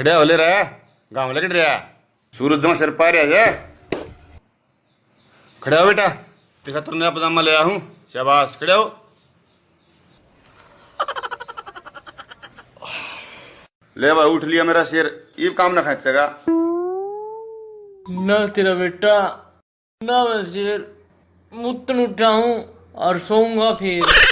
खड़े हो ले रहा है गाँव लग रहा सूरज जमा सिर पा रहा है खड़े हो बेटा देखा तुमने तुरने पजामा ले आया हूँ शबाश खड़े हो ले भाई उठ लिया मेरा सिर ये काम ना खेचेगा ना तेरा बेटा ना मैं सिर मुतन उठाऊं और सोऊंगा फिर